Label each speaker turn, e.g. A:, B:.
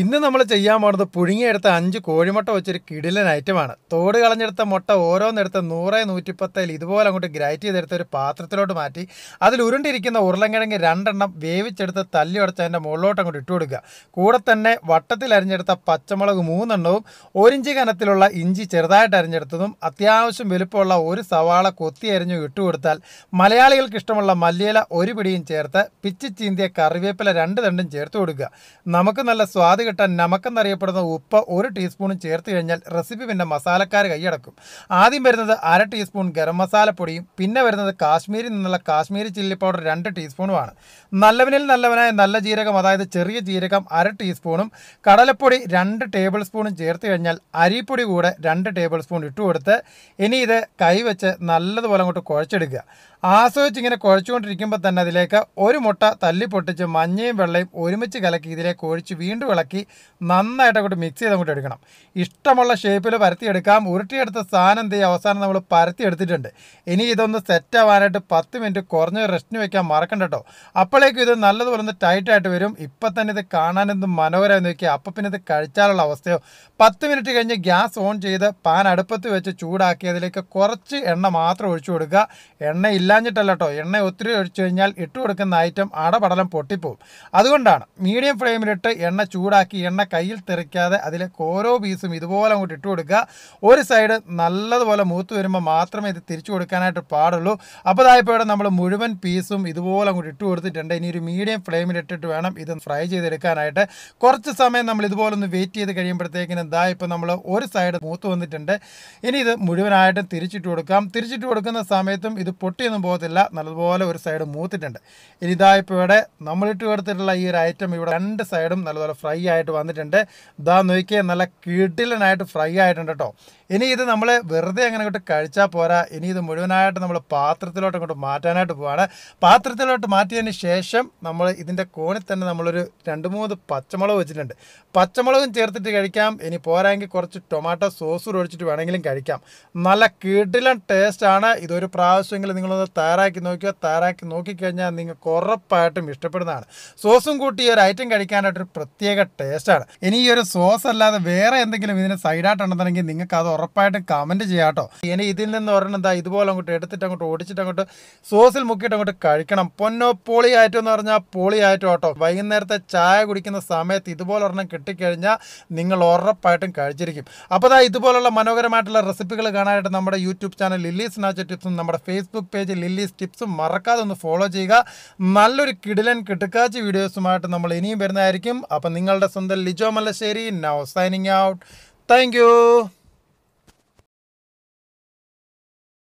A: ഇന്ന് നമ്മൾ ചെയ്യാൻ പോണത് പുഴുങ്ങിയെടുത്ത അഞ്ച് കോഴിമുട്ട വെച്ചൊരു കിടിലൻ ഐറ്റമാണ് തോട് കളഞ്ഞെടുത്ത മുട്ട ഓരോന്നെടുത്ത് നൂറ് നൂറ്റിപ്പത്തേൽ ഇതുപോലെ അങ്ങോട്ട് ഗ്രൈറ്റ് ചെയ്തെടുത്ത് ഒരു പാത്രത്തിലോട്ട് മാറ്റി അതിൽ ഉരുണ്ടിരിക്കുന്ന ഉരുളങ്കിഴങ്ങ് രണ്ടെണ്ണം വേവിച്ചെടുത്ത് തല്ലി ഉടച്ച് അതിൻ്റെ മുകളിലോട്ട് അങ്ങോട്ട് ഇട്ട് കൊടുക്കുക കൂടെ തന്നെ വട്ടത്തിൽ അരിഞ്ഞെടുത്ത പച്ചമുളക് മൂന്നെണ്ണവും ഒരിഞ്ച് കനത്തിലുള്ള ഇഞ്ചി ചെറുതായിട്ട് അരിഞ്ഞെടുത്തതും അത്യാവശ്യം വലുപ്പമുള്ള ഒരു സവാള കൊത്തി അരിഞ്ഞു ഇട്ടുകൊടുത്താൽ മലയാളികൾക്ക് ഇഷ്ടമുള്ള മല്ലിയില ഒരു പിടിയും ചേർത്ത് പിച്ചിച്ചീന്തിയ കറിവേപ്പില രണ്ട് തണ്ടും ചേർത്ത് കൊടുക്കുക നമുക്ക് നല്ല സ്വാദിക കിട്ടാൻ നമക്കെന്നറിയപ്പെടുന്ന ഉപ്പ് ഒരു ടീസ്പൂണും ചേർത്ത് കഴിഞ്ഞാൽ റെസിപ്പി പിന്നെ മസാലക്കാർ കൈയടക്കും ആദ്യം വരുന്നത് അര ടീസ്പൂൺ ഗരം മസാലപ്പൊടിയും പിന്നെ വരുന്നത് കാശ്മീരിൽ നിന്നുള്ള കാശ്മീരി ചില്ലി പൗഡർ രണ്ട് ടീസ്പൂണുമാണ് നല്ലവനിൽ നല്ലവനായ നല്ല ജീരകം അതായത് ചെറിയ ജീരകം അര ടീസ്പൂണും കടലപ്പൊടി രണ്ട് ടേബിൾ സ്പൂണും ചേർത്ത് കഴിഞ്ഞാൽ അരിപ്പൊടി കൂടെ രണ്ട് ടേബിൾ സ്പൂൺ ഇട്ട് കൊടുത്ത് ഇനി ഇത് കൈവച്ച് നല്ലതുപോലെ അങ്ങോട്ട് കുഴച്ചെടുക്കുക ആസ്വദിച്ച് ഇങ്ങനെ കുഴച്ചുകൊണ്ടിരിക്കുമ്പോൾ തന്നെ അതിലേക്ക് ഒരു മുട്ട തല്ലി പൊട്ടിച്ച് മഞ്ഞയും വെള്ളയും ഒരുമിച്ച് കലക്കി ഇതിലേക്ക് ഒഴിച്ച് വീണ്ടും ഉണ്ടാക്കി നന്നായിട്ട് അങ്ങോട്ട് മിക്സ് ചെയ്ത് അങ്ങോട്ട് എടുക്കണം ഇഷ്ടമുള്ള ഷേപ്പിൽ പരത്തിയെടുക്കാം ഉരുട്ടിയെടുത്ത സാധനം എന്ത് അവസാനം നമ്മൾ പരത്തി എടുത്തിട്ടുണ്ട് ഇനി ഇതൊന്ന് സെറ്റ് ആവാനായിട്ട് പത്ത് മിനിറ്റ് കുറഞ്ഞ റെസ്റ്റിന് വെക്കാൻ മറക്കണ്ട കേട്ടോ അപ്പോഴേക്കും ഇത് നല്ലതുപോലെ ഒന്ന് ടൈറ്റായിട്ട് വരും ഇപ്പം തന്നെ ഇത് കാണാൻ എന്ത് മനോഹരം നോക്കിയാൽ അപ്പം പിന്നെ ഇത് കഴിച്ചാലുള്ള അവസ്ഥയോ പത്ത് മിനിറ്റ് കഴിഞ്ഞ് ഗ്യാസ് ഓൺ ചെയ്ത് പാൻ അടുപ്പത്ത് വെച്ച് ചൂടാക്കി അതിലേക്ക് കുറച്ച് എണ്ണ മാത്രം ഒഴിച്ചു കൊടുക്കുക എണ്ണ ഇല്ലാഞ്ഞിട്ടല്ല കേട്ടോ എണ്ണ ഒത്തിരി ഒഴിച്ചു കഴിഞ്ഞാൽ ഇട്ട് കൊടുക്കുന്ന ഐറ്റം അടപടലം പൊട്ടിപ്പോവും അതുകൊണ്ടാണ് മീഡിയം ഫ്ലെയിമിലിട്ട് എണ്ണ ചൂടാക്കി ചൂടാക്കി എണ്ണ കയ്യിൽ തെറിക്കാതെ അതിലെ ഓരോ പീസും ഇതുപോലെ അങ്ങോട്ട് ഇട്ട് കൊടുക്കുക ഒരു സൈഡ് നല്ലതുപോലെ മൂത്ത് വരുമ്പോൾ മാത്രമേ ഇത് തിരിച്ചു കൊടുക്കാനായിട്ട് പാടുള്ളൂ അപ്പോൾ ഇതായപ്പോൾ ഇവിടെ നമ്മൾ മുഴുവൻ പീസും ഇതുപോലെ അങ്ങോട്ട് ഇട്ട് കൊടുത്തിട്ടുണ്ട് ഇനി ഒരു മീഡിയം ഫ്ലെയിമിൽ ഇട്ടിട്ട് വേണം ഇത് ഫ്രൈ ചെയ്തെടുക്കാനായിട്ട് കുറച്ച് സമയം നമ്മൾ ഇതുപോലെ ഒന്ന് വെയിറ്റ് ചെയ്ത് കഴിയുമ്പോഴത്തേക്കിനും ഇതാ ഇപ്പോൾ നമ്മൾ ഒരു സൈഡ് മൂത്ത് വന്നിട്ടുണ്ട് ഇനി ഇത് മുഴുവനായിട്ടും തിരിച്ചിട്ട് കൊടുക്കാം തിരിച്ചിട്ട് കൊടുക്കുന്ന സമയത്തും ഇത് പൊട്ടിയൊന്നും പോകത്തില്ല നല്ലതുപോലെ ഒരു സൈഡ് മൂത്തിട്ടുണ്ട് ഇനി ഇതായപ്പോൾ ഇവിടെ നമ്മളിട്ട് കൊടുത്തിട്ടുള്ള ഈ ഒരു ഐറ്റം ഇവിടെ രണ്ട് സൈഡും നല്ലതുപോലെ ഫ്രൈ ആയിട്ട് വന്നിട്ടുണ്ട് ഇതാ നോക്കിയാൽ നല്ല കീട്ടിലനായിട്ട് ഫ്രൈ ആയിട്ടുണ്ട് കേട്ടോ ഇനി ഇത് നമ്മൾ വെറുതെ അങ്ങനെ ഇങ്ങോട്ട് കഴിച്ചാൽ പോരാ ഇനി ഇത് മുഴുവനായിട്ട് നമ്മൾ പാത്രത്തിലോട്ട് ഇങ്ങോട്ട് മാറ്റാനായിട്ട് പോവാണ് പാത്രത്തിലോട്ട് മാറ്റിയതിന് ശേഷം നമ്മൾ ഇതിൻ്റെ കോണിൽ തന്നെ നമ്മളൊരു രണ്ട് മൂന്ന് പച്ചമുളക് വെച്ചിട്ടുണ്ട് പച്ചമുളകും ചേർത്തിട്ട് കഴിക്കാം ഇനി പോരാങ്കിൽ കുറച്ച് ടൊമാറ്റോ സോസ് ഒഴിച്ചിട്ട് വേണമെങ്കിലും കഴിക്കാം നല്ല കീട്ടിലൻ ടേസ്റ്റാണ് ഇതൊരു പ്രാവശ്യമെങ്കിലും നിങ്ങളൊന്ന് തയ്യാറാക്കി നോക്കിയോ തയ്യാറാക്കി നോക്കിക്കഴിഞ്ഞാൽ നിങ്ങൾക്ക് ഉറപ്പായിട്ടും ഇഷ്ടപ്പെടുന്നതാണ് സോസും കൂട്ടി ഈ ഒരു ഐറ്റം കഴിക്കാനായിട്ടൊരു പ്രത്യേക ടേസ്റ്റാണ് ഇനി ഈ ഒരു സോസ് അല്ലാതെ വേറെ എന്തെങ്കിലും ഇതിന് സൈഡായിട്ടുണ്ടെന്നുണ്ടെങ്കിൽ നിങ്ങൾക്ക് അത് ഉറപ്പായിട്ട് കമൻറ്റ് ചെയ്യാം കേട്ടോ ഇനി ഇതിൽ നിന്ന് പറഞ്ഞാൽ എന്താ ഇതുപോലെ അങ്ങോട്ട് എടുത്തിട്ട് അങ്ങോട്ട് ഓടിച്ചിട്ട് അങ്ങോട്ട് സോസിൽ മുക്കിയിട്ട് അങ്ങോട്ട് കഴിക്കണം പൊന്നോ പോളി ആയിട്ടോ എന്ന് പറഞ്ഞാൽ പോളി ആയിട്ടോ കേട്ടോ വൈകുന്നേരത്തെ ചായ കുടിക്കുന്ന സമയത്ത് ഇതുപോലെ ഒരെണ്ണം കിട്ടിക്കഴിഞ്ഞാൽ നിങ്ങൾ ഉറപ്പായിട്ടും കഴിച്ചിരിക്കും അപ്പോൾ അതാ ഇതുപോലുള്ള മനോഹരമായിട്ടുള്ള റെസിപ്പികൾ കാണാനായിട്ട് നമ്മുടെ യൂട്യൂബ് ചാനൽ ലില്ലീസ് നാച്ച ടിപ്സും നമ്മുടെ ഫേസ്ബുക്ക് പേജ് ലില്ലീസ് ടിപ്സും മറക്കാതെ ഒന്ന് ഫോളോ ചെയ്യുക നല്ലൊരു കിടിലൻ കിടുക്കാച്ചി വീഡിയോസുമായിട്ട് നമ്മൾ ഇനിയും വരുന്നതായിരിക്കും അപ്പം നിങ്ങളുടെ us on the Lijo Malaseri. Now signing out. Thank you.